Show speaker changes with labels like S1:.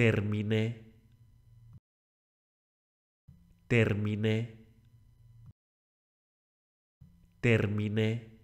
S1: terminé, terminé,
S2: terminé.